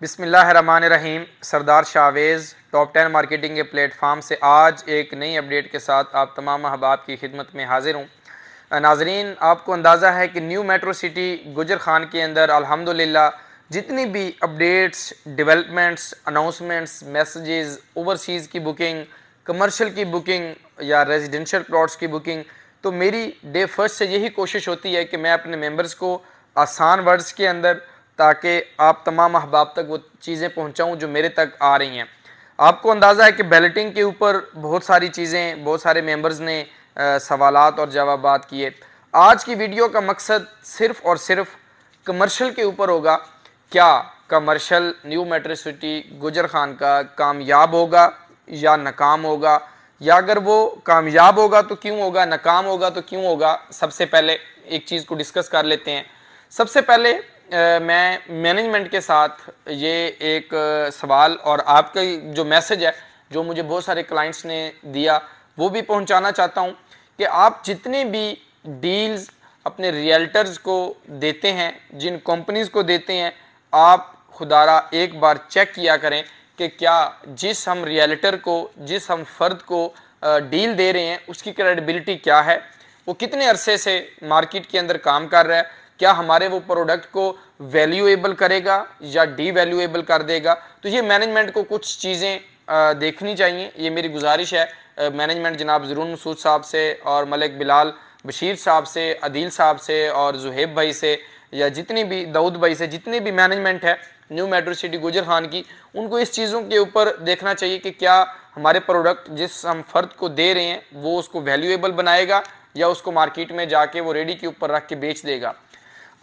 बिसमीम Sardar Shavez top ten marketing के platform से आज एक नई अपडेट के साथ आप तमाम अहबाब की खिदमत में हाजिर हूँ नाजरीन आपको अंदाज़ा है कि new metro city Gujar Khan के अंदर अलहमदिल्ला जितनी भी updates developments announcements messages overseas की बुकिंग कमर्शियल की बुकिंग या रेजिडेंशियल प्लॉट्स की बुकिंग तो मेरी डे फर्स्ट से यही कोशिश होती है कि मैं अपने मेम्बर्स को आसान वर्ड्स के अंदर ताकि आप तमाम अहबाब तक वो चीज़ें पहुँचाऊँ जो मेरे तक आ रही हैं आपको अंदाज़ा है कि बैलेटिंग के ऊपर बहुत सारी चीज़ें बहुत सारे मेम्बर्स ने सवाल और जवाब किए आज की वीडियो का मकसद सिर्फ़ और सिर्फ कमर्शल के ऊपर होगा क्या कमर्शल न्यू मेट्रोसिटी गुजर खान का कामयाब होगा या नाकाम होगा या अगर वो कामयाब होगा तो क्यों होगा नाकाम होगा तो क्यों होगा सबसे पहले एक चीज़ को डिस्कस कर लेते हैं सबसे पहले मैं मैनेजमेंट के साथ ये एक सवाल और आपका जो मैसेज है जो मुझे बहुत सारे क्लाइंट्स ने दिया वो भी पहुंचाना चाहता हूं कि आप जितने भी डील्स अपने रियल्टर्स को देते हैं जिन कंपनीज को देते हैं आप खुदारा एक बार चेक किया करें कि क्या जिस हम रियल्टर को जिस हम फर्द को डील दे रहे हैं उसकी क्रेडिबिलिटी क्या है वो कितने अरसे से मार्केट के अंदर काम कर रहा है क्या हमारे वो प्रोडक्ट को वैल्यूएबल करेगा या डी वैल्यूएबल कर देगा तो ये मैनेजमेंट को कुछ चीज़ें देखनी चाहिए ये मेरी गुजारिश है मैनेजमेंट जनाब ज़रून मसूद साहब से और मलिक बिलाल बशीर साहब से अदील साहब से और जुहेब भाई से या जितनी भी दाऊद भाई से जितनी भी मैनेजमेंट है new metro city Gujar Khan की उनको इस चीज़ों के ऊपर देखना चाहिए कि क्या हमारे प्रोडक्ट जिस हम फर्द को दे रहे हैं वो उसको वैल्यूएबल बनाएगा या उसको मार्केट में जाके वो रेडी के ऊपर रख के बेच देगा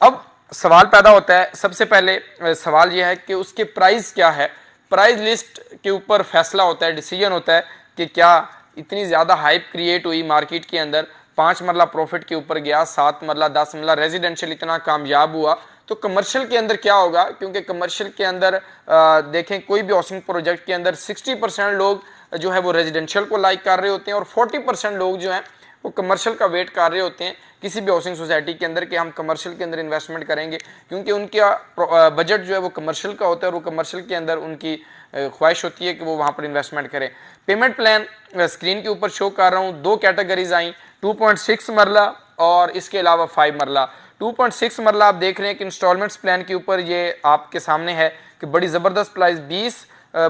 अब सवाल पैदा होता है सबसे पहले सवाल यह है कि उसके प्राइस क्या है प्राइस लिस्ट के ऊपर फैसला होता है डिसीजन होता है कि क्या इतनी ज़्यादा हाइप क्रिएट हुई मार्केट के अंदर पाँच मरला प्रॉफिट के ऊपर गया सात मरला दस मरला रेजिडेंशियल इतना कामयाब हुआ तो कमर्शियल के अंदर क्या होगा क्योंकि कमर्शियल के अंदर आ, देखें कोई भी हाउसिंग प्रोजेक्ट के अंदर 60 परसेंट लोग जो है वो रेजिडेंशियल को लाइक कर रहे होते हैं और 40 परसेंट लोग जो हैं वो कमर्शियल का वेट कर रहे होते हैं किसी भी हाउसिंग सोसाइटी के अंदर कि हम कमर्शियल के अंदर इन्वेस्टमेंट करेंगे क्योंकि उनका बजट जो है वो कमर्शियल का होता है और वो कमर्शियल के अंदर उनकी ख्वाहिश होती है कि वो वहाँ पर इन्वेस्टमेंट करें पेमेंट प्लान स्क्रीन के ऊपर शो कर रहा हूँ दो कैटेगरीज आई सिक्स मरला और इसके अलावा फाइव मरला 2.6 मरला आप देख रहे हैं कि इंस्टॉलमेंट्स प्लान के ऊपर ये आपके सामने है कि बड़ी ज़बरदस्त प्राइस बीस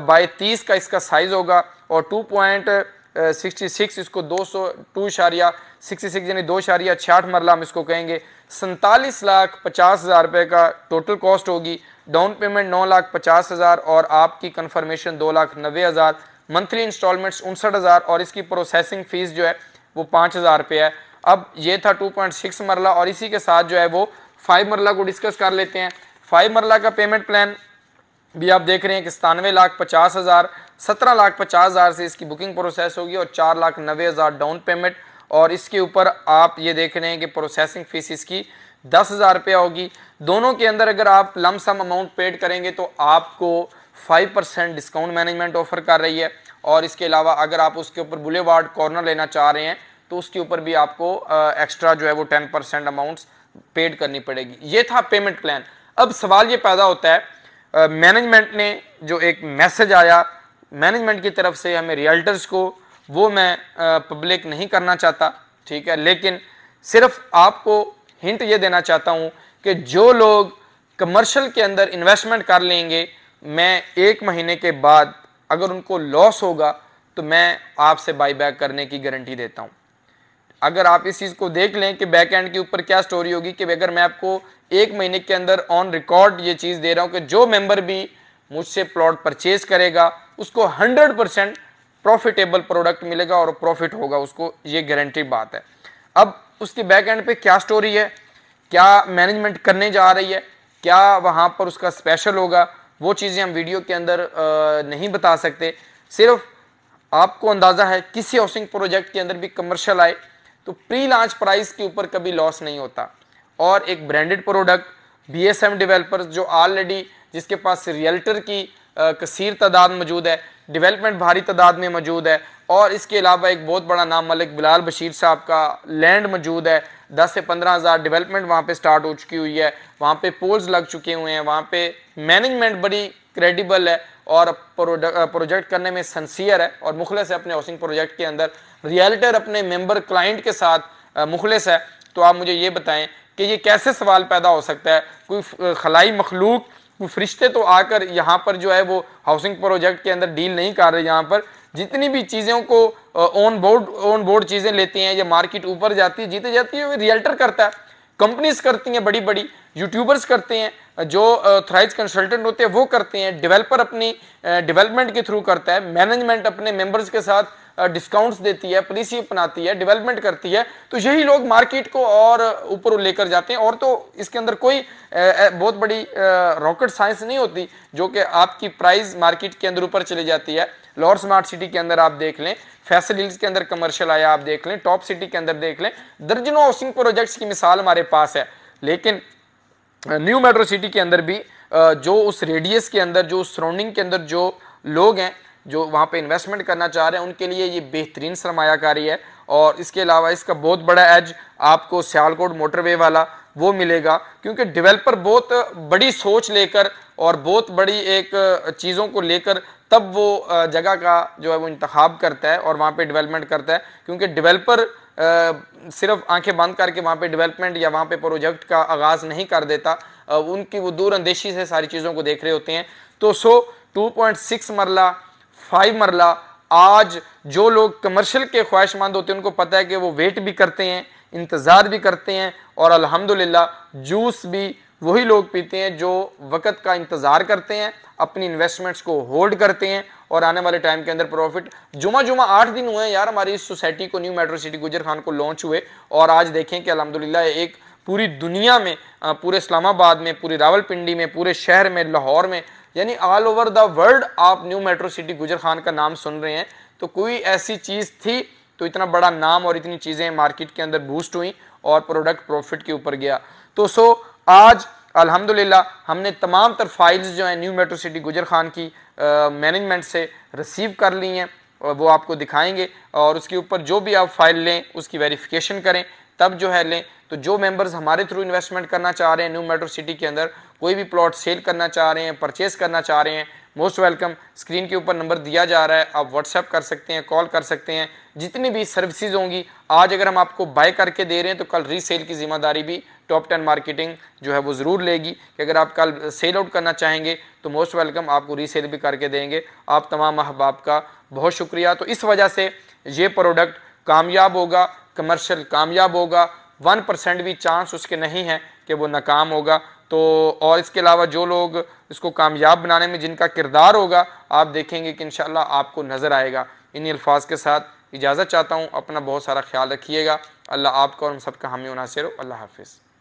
बाई तीस का इसका साइज़ होगा और टू पॉइंट 66 इसको दो सौ टू इशारिया सिक्सटी यानी दो इशारिया छियाठ मरला हम इसको कहेंगे सैंतालीस लाख पचास हज़ार रुपये का टोटल कॉस्ट होगी डाउन पेमेंट नौ लाख पचास हज़ार और आपकी कन्फर्मेशन दो लाख नब्बे हज़ार मंथली इंस्टॉलमेंट्स उनसठ हज़ार और इसकी प्रोसेसिंग फ़ीस जो है वो पाँच हज़ार रुपये है अब ये था टू पॉइंट सिक्स मरला और इसी के साथ जो है वो फाइव मरला को डिस्कस कर लेते हैं फाइव मरला का पेमेंट प्लान भी आप देख रहे हैं कि सतानवे लाख पचास हज़ार सत्रह लाख पचास हज़ार से इसकी बुकिंग प्रोसेस होगी और चार लाख नबे हज़ार डाउन पेमेंट और इसके ऊपर आप ये देख रहे हैं कि प्रोसेसिंग फ़ीस इसकी दस हज़ार रुपया होगी दोनों के अंदर अगर आप लमसम अमाउंट पेड करेंगे तो आपको five percent discount management offer कर रही है और इसके अलावा अगर आप उसके ऊपर बुले वार्ड कॉर्नर लेना चाह रहे हैं तो उसके ऊपर भी आपको एक्स्ट्रा जो है वो टेन परसेंट अमाउंट पेड करनी पड़ेगी ये था पेमेंट प्लान अब सवाल ये पैदा होता है मैनेजमेंट ने जो एक मैसेज आया मैनेजमेंट की तरफ से हमें रियल्टर्स को वो मैं पब्लिक नहीं करना चाहता ठीक है लेकिन सिर्फ आपको हिंट ये देना चाहता हूँ कि जो लोग कमर्शियल के अंदर इन्वेस्टमेंट कर लेंगे मैं एक महीने के बाद अगर उनको लॉस होगा तो मैं आपसे बाई बैक करने की गारंटी देता हूँ अगर आप इस चीज़ को देख लें कि बैक एंड के ऊपर क्या स्टोरी होगी कि अगर मैं आपको एक महीने के अंदर ऑन रिकॉर्ड ये चीज़ दे रहा हूं कि जो मेंबर भी मुझसे प्लॉट परचेज करेगा उसको हंड्रेड परसेंट प्रॉफिटेबल प्रोडक्ट मिलेगा और प्रॉफिट होगा उसको ये गारंटी बात है अब उसकी बैक एंड पे क्या स्टोरी है क्या मैनेजमेंट करने जा रही है क्या वहां पर उसका स्पेशल होगा वो चीज़ें हम वीडियो के अंदर नहीं बता सकते सिर्फ आपको अंदाज़ा है किसी हाउसिंग प्रोजेक्ट के अंदर भी कमर्शल आए तो प्री लॉन्च प्राइस के ऊपर कभी लॉस नहीं होता और एक branded product B S M developer जो ऑलरेडी जिसके पास रियल्टर की कसीर तादाद मौजूद है डेवलपमेंट भारी तादाद में मौजूद है और इसके अलावा एक बहुत बड़ा नाम मलिक बिलाल बशीर साहब का लैंड मौजूद है दस से पंद्रह हज़ार डेवलपमेंट वहां पे स्टार्ट हो चुकी हुई है वहां पे पोल्स लग चुके हुए हैं वहां पे मैनेजमेंट बड़ी क्रेडिबल है और प्रोजेक्ट करने में सन्सियर है और मुखलस है अपने हाउसिंग प्रोजेक्ट के अंदर रियल्टर अपने मेंबर क्लाइंट के साथ मुखलस है तो आप मुझे ये बताएं कि ये कैसे सवाल पैदा हो सकता है कोई खलाई मखलूक फरिश्ते तो आकर यहाँ पर जो है वो हाउसिंग प्रोजेक्ट के अंदर डील नहीं कर रहे यहाँ पर जितनी भी चीज़ों को ऑन बोर्ड ऑन बोर्ड चीज़ें लेते हैं या मार्केट ऊपर जाती है जीते जाती है रियल्टर करता है कंपनीज करती हैं बड़ी बड़ी यूट्यूबर्स करते हैं जो थ्राइज कंसल्टेंट होते हैं वो करते हैं डेवलपर अपनी डेवलपमेंट के थ्रू करता है मैनेजमेंट अपने मेंबर्स के साथ डिस्काउंट्स देती है पॉलिसी अपनाती है डेवलपमेंट करती है तो यही लोग मार्केट को और ऊपर लेकर जाते हैं और तो इसके अंदर कोई बहुत बड़ी रॉकेट साइंस नहीं होती जो कि आपकी प्राइस मार्केट के अंदर ऊपर चली जाती है लोअर स्मार्ट सिटी के अंदर आप देख लें फैसल हिल्स के अंदर कमर्शियल आया आप देख लें टॉप सिटी के अंदर देख लें दर्जनों हाउसिंग प्रोजेक्ट्स की मिसाल हमारे पास है लेकिन न्यू मेट्रो सिटी के अंदर भी जो उस रेडियस के अंदर जो उस सराउंडिंग के अंदर जो लोग हैं जो वहाँ पे इन्वेस्टमेंट करना चाह रहे हैं उनके लिए ये बेहतरीन सरमायाकारी है और इसके अलावा इसका बहुत बड़ा एज आपको सियालकोट मोटरवे वाला वो मिलेगा क्योंकि डेवलपर बहुत बड़ी सोच लेकर और बहुत बड़ी एक चीज़ों को लेकर तब वो जगह का जो है वो इंतखब करता है और वहाँ पे डेवलपमेंट करता है क्योंकि डेवलपर सिर्फ आंखें बंद करके वहाँ पे डेवलपमेंट या वहाँ पे प्रोजेक्ट का आगाज़ नहीं कर देता उनकी वो दूर अंदेशी से सारी चीज़ों को देख रहे होते हैं तो so two point six marla five marla आज जो लोग कमर्शियल के ख्वाहिशमंद होते हैं उनको पता है कि वो वेट भी करते हैं इंतज़ार भी करते हैं और अल्हम्दुलिल्लाह जूस भी वही लोग पीते हैं जो वक़्त का इंतज़ार करते हैं अपनी इन्वेस्टमेंट्स को होल्ड करते हैं और आने वाले टाइम के अंदर प्रॉफिट जुमा जुमा आठ दिन हुए हैं यार हमारी इस सोसाइटी को new metro city Gujar Khan को लॉन्च हुए और आज देखें कि अलहमदिल्ला एक पूरी दुनिया में पूरे इस्लामाबाद में पूरी रावलपिंडी में पूरे शहर में लाहौर में यानी ऑल ओवर द वर्ल्ड आप new metro city Gujar Khan का नाम सुन रहे हैं तो कोई ऐसी चीज़ थी तो इतना बड़ा नाम और इतनी चीज़ें मार्केट के अंदर बूस्ट हुई और प्रोडक्ट प्रॉफिट के ऊपर गया तो सो आज अल्हम्दुलिल्लाह हमने तमाम तर फाइल्स जो हैं new metro city Gujar Khan की मैनेजमेंट से रिसीव कर ली हैं वो आपको दिखाएंगे और उसके ऊपर जो भी आप फाइल लें उसकी वेरिफिकेशन करें तब जो है लें तो जो मेंबर्स हमारे थ्रू इन्वेस्टमेंट करना चाह रहे हैं न्यू मेट्रो सिटी के अंदर कोई भी प्लॉट सेल करना चाह रहे हैं परचेस करना चाह रहे हैं मोस्ट वेलकम स्क्रीन के ऊपर नंबर दिया जा रहा है आप व्हाट्सएप कर सकते हैं कॉल कर सकते हैं जितनी भी सर्विसेज होंगी आज अगर हम आपको बाय करके दे रहे हैं तो कल रीसेल की जिम्मेदारी भी टॉप टेन मार्केटिंग जो है वो ज़रूर लेगी कि अगर आप कल सेल आउट करना चाहेंगे तो मोस्ट वेलकम आपको रीसेल भी करके देंगे आप तमाम अहबाब का बहुत शुक्रिया तो इस वजह से ये प्रोडक्ट कामयाब होगा कमर्शल कामयाब होगा वन परसेंट भी चांस उसके नहीं है कि वो नाकाम होगा तो और इसके अलावा जो लोग इसको कामयाब बनाने में जिनका किरदार होगा आप देखेंगे कि इन आपको नज़र आएगा इन्हीं अल्फाज के साथ इजाज़त चाहता हूँ अपना बहुत सारा ख्याल रखिएगा अल्लाह आपका और हम सबका हामी हो अल्लाह हाफिज़